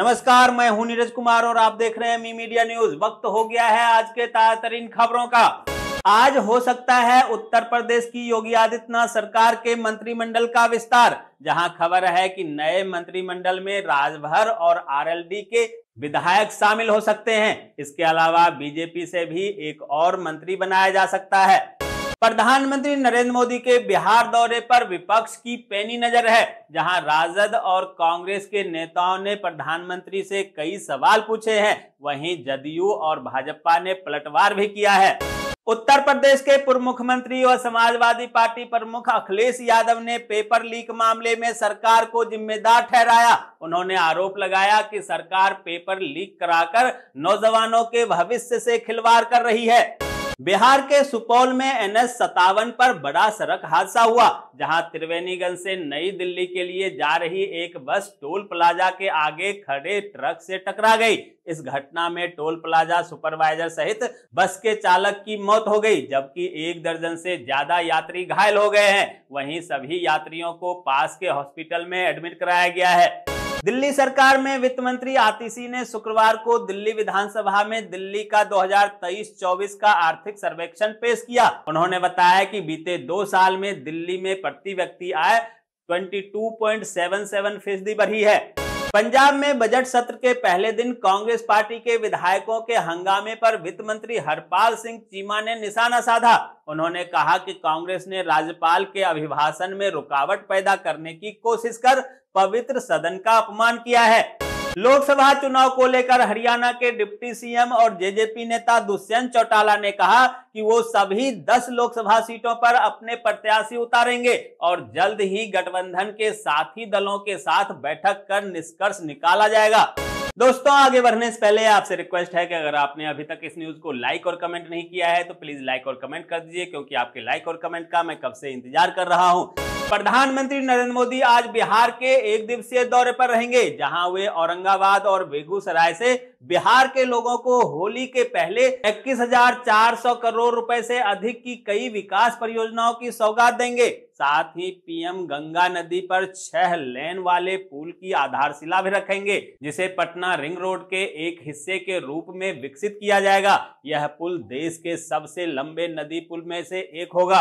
नमस्कार मैं हूं नीरज कुमार और आप देख रहे हैं मी मीडिया न्यूज वक्त हो गया है आज के ताजातरीन खबरों का आज हो सकता है उत्तर प्रदेश की योगी आदित्यनाथ सरकार के मंत्रिमंडल का विस्तार जहां खबर है कि नए मंत्रिमंडल में राजभर और आरएलडी के विधायक शामिल हो सकते हैं इसके अलावा बीजेपी से भी एक और मंत्री बनाया जा सकता है प्रधानमंत्री नरेंद्र मोदी के बिहार दौरे पर विपक्ष की पैनी नजर है जहां राजद और कांग्रेस के नेताओं ने प्रधानमंत्री से कई सवाल पूछे हैं वहीं जदयू और भाजपा ने पलटवार भी किया है उत्तर प्रदेश के पूर्व मुख्यमंत्री और समाजवादी पार्टी प्रमुख अखिलेश यादव ने पेपर लीक मामले में सरकार को जिम्मेदार ठहराया उन्होंने आरोप लगाया कि सरकार पेपर लीक कराकर नौजवानों के भविष्य से खिलवाड़ कर रही है बिहार के सुपौल में एन एस सतावन पर बड़ा सड़क हादसा हुआ जहां त्रिवेणीगंज से नई दिल्ली के लिए जा रही एक बस टोल प्लाजा के आगे खड़े ट्रक से टकरा गई इस घटना में टोल प्लाजा सुपरवाइजर सहित बस के चालक की मौत हो गई जबकि एक दर्जन से ज्यादा यात्री घायल हो गए हैं वहीं सभी यात्रियों को पास के हॉस्पिटल में एडमिट कराया गया है दिल्ली सरकार में वित्त मंत्री आतिशी ने शुक्रवार को दिल्ली विधानसभा में दिल्ली का 2023-24 का आर्थिक सर्वेक्षण पेश किया उन्होंने बताया कि बीते दो साल में दिल्ली में प्रति व्यक्ति आय 22.77 फीसदी बढ़ी है पंजाब में बजट सत्र के पहले दिन कांग्रेस पार्टी के विधायकों के हंगामे पर वित्त मंत्री हरपाल सिंह चीमा ने निशाना साधा उन्होंने कहा कि कांग्रेस ने राज्यपाल के अभिभाषण में रुकावट पैदा करने की कोशिश कर पवित्र सदन का अपमान किया है लोकसभा चुनाव को लेकर हरियाणा के डिप्टी सीएम और जेजेपी नेता दुष्यंत चौटाला ने कहा कि वो सभी 10 लोकसभा सीटों पर अपने प्रत्याशी उतारेंगे और जल्द ही गठबंधन के साथी दलों के साथ बैठक कर निष्कर्ष निकाला जाएगा दोस्तों आगे बढ़ने से पहले आपसे रिक्वेस्ट है कि अगर आपने अभी तक इस न्यूज को लाइक और कमेंट नहीं किया है तो प्लीज लाइक और कमेंट कर दीजिए क्योंकि आपके लाइक और कमेंट का मैं कब से इंतजार कर रहा हूँ प्रधानमंत्री नरेंद्र मोदी आज बिहार के एक दिवसीय दौरे पर रहेंगे जहां वे औरंगाबाद और बेगूसराय से बिहार के लोगों को होली के पहले 21,400 करोड़ रुपए से अधिक की कई विकास परियोजनाओं की सौगात देंगे साथ ही पीएम गंगा नदी पर छह लेन वाले पुल की आधारशिला भी रखेंगे जिसे पटना रिंग रोड के एक हिस्से के रूप में विकसित किया जाएगा यह पुल देश के सबसे लंबे नदी पुल में से एक होगा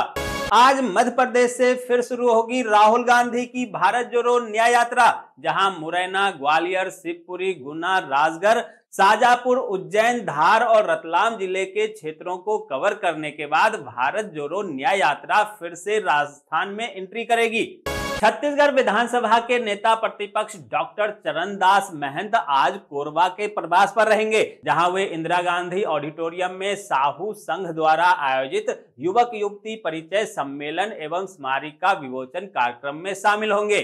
आज मध्य प्रदेश से फिर शुरू होगी राहुल गांधी की भारत जोड़ो न्याय यात्रा जहां मुरैना ग्वालियर शिवपुरी गुना राजगढ़ शाहजहापुर उज्जैन धार और रतलाम जिले के क्षेत्रों को कवर करने के बाद भारत जोड़ो न्याय यात्रा फिर से राजस्थान में एंट्री करेगी छत्तीसगढ़ विधानसभा के नेता प्रतिपक्ष डॉक्टर चरणदास महंत आज कोरबा के प्रवास पर रहेंगे जहां वे इंदिरा गांधी ऑडिटोरियम में साहू संघ द्वारा आयोजित युवक युवती परिचय सम्मेलन एवं स्मारिका विमोचन कार्यक्रम में शामिल होंगे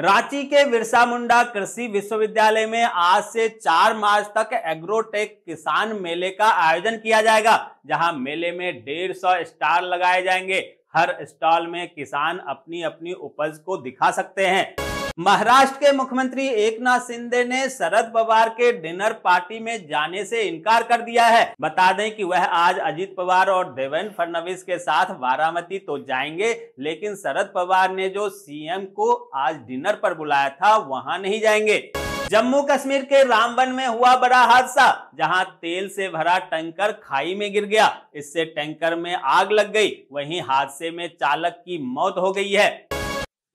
रांची के बिरसा मुंडा कृषि विश्वविद्यालय में आज से 4 मार्च तक एग्रोटेक किसान मेले का आयोजन किया जाएगा जहां मेले में डेढ़ सौ स्टॉल लगाए जाएंगे हर स्टॉल में किसान अपनी अपनी उपज को दिखा सकते हैं महाराष्ट्र के मुख्यमंत्री एकनाथ शिंदे ने शरद पवार के डिनर पार्टी में जाने से इनकार कर दिया है बता दें कि वह आज अजीत पवार और देवेंद्र फडणवीस के साथ बारामती तो जाएंगे लेकिन शरद पवार ने जो सीएम को आज डिनर पर बुलाया था वहां नहीं जाएंगे जम्मू कश्मीर के रामबन में हुआ बड़ा हादसा जहां तेल से भरा टैंकर खाई में गिर गया इससे टैंकर में आग लग गई वहीं हादसे में चालक की मौत हो गई है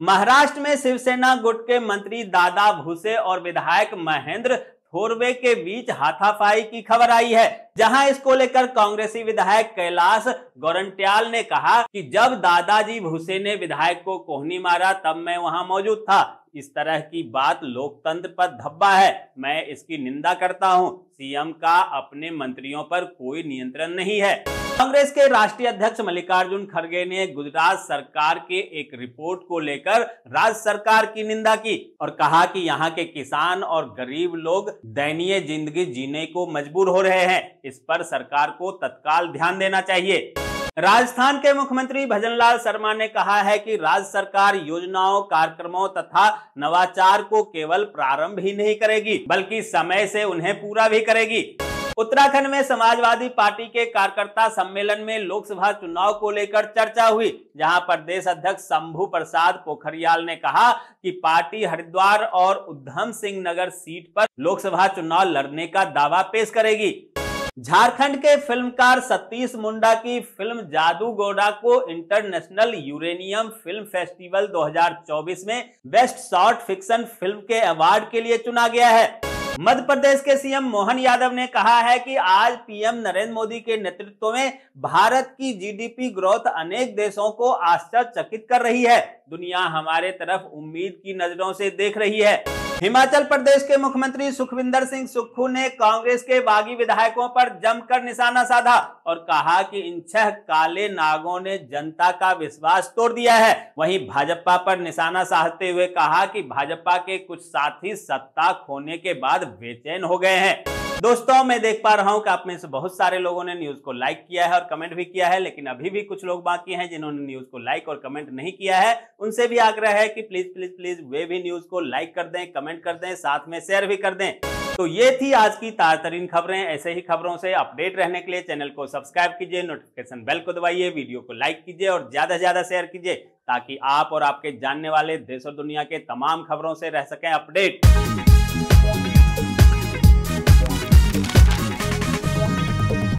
महाराष्ट्र में शिवसेना गुट के मंत्री दादा भूसे और विधायक महेंद्र थोरवे के बीच हाथापाई की खबर आई है जहां इसको लेकर कांग्रेसी विधायक कैलाश गोरंट्याल ने कहा कि जब दादाजी भूसे ने विधायक को कोहनी मारा तब मैं वहां मौजूद था इस तरह की बात लोकतंत्र पर धब्बा है मैं इसकी निंदा करता हूं सीएम का अपने मंत्रियों पर कोई नियंत्रण नहीं है कांग्रेस के राष्ट्रीय अध्यक्ष मल्लिकार्जुन खड़गे ने गुजरात सरकार के एक रिपोर्ट को लेकर राज्य सरकार की निंदा की और कहा कि यहाँ के किसान और गरीब लोग दयनीय जिंदगी जीने को मजबूर हो रहे हैं इस पर सरकार को तत्काल ध्यान देना चाहिए राजस्थान के मुख्यमंत्री भजनलाल शर्मा ने कहा है कि राज्य सरकार योजनाओं कार्यक्रमों तथा नवाचार को केवल प्रारंभ ही नहीं करेगी बल्कि समय से उन्हें पूरा भी करेगी उत्तराखंड में समाजवादी पार्टी के कार्यकर्ता सम्मेलन में लोकसभा चुनाव को लेकर चर्चा हुई जहां प्रदेश अध्यक्ष शंभु प्रसाद पोखरियाल ने कहा कि पार्टी हरिद्वार और उधम सिंह नगर सीट पर लोकसभा चुनाव लड़ने का दावा पेश करेगी झारखंड के फिल्मकार सतीश मुंडा की फिल्म जादू गोडा को इंटरनेशनल यूरेनियम फिल्म फेस्टिवल 2024 में बेस्ट शॉर्ट फिक्शन फिल्म के अवार्ड के लिए चुना गया है मध्य प्रदेश के सीएम मोहन यादव ने कहा है कि आज पीएम नरेंद्र मोदी के नेतृत्व में भारत की जीडीपी ग्रोथ अनेक देशों को आश्चर्यचकित कर रही है दुनिया हमारे तरफ उम्मीद की नजरों से देख रही है हिमाचल प्रदेश के मुख्यमंत्री सुखविंदर सिंह सुक्खू ने कांग्रेस के बागी विधायकों पर जमकर निशाना साधा और कहा कि इन छह काले नागों ने जनता का विश्वास तोड़ दिया है वहीं भाजपा पर निशाना साधते हुए कहा कि भाजपा के कुछ साथी सत्ता खोने के बाद बेचैन हो गए हैं दोस्तों मैं देख पा रहा हूं कि आप में से बहुत सारे लोगों ने न्यूज को लाइक किया है और कमेंट भी किया है लेकिन अभी भी कुछ लोग बाकी हैं जिन्होंने न्यूज को लाइक और कमेंट नहीं किया है उनसे भी आग्रह है कि प्लीज प्लीज प्लीज वे भी न्यूज को लाइक कर दें कमेंट कर दें साथ में शेयर भी कर दें तो ये थी आज की तारतरीन खबरें ऐसे ही खबरों से अपडेट रहने के लिए चैनल को सब्सक्राइब कीजिए नोटिफिकेशन बेल को दबाइए वीडियो को लाइक कीजिए और ज्यादा से ज्यादा शेयर कीजिए ताकि आप और आपके जानने वाले देश और दुनिया के तमाम खबरों से रह सकें अपडेट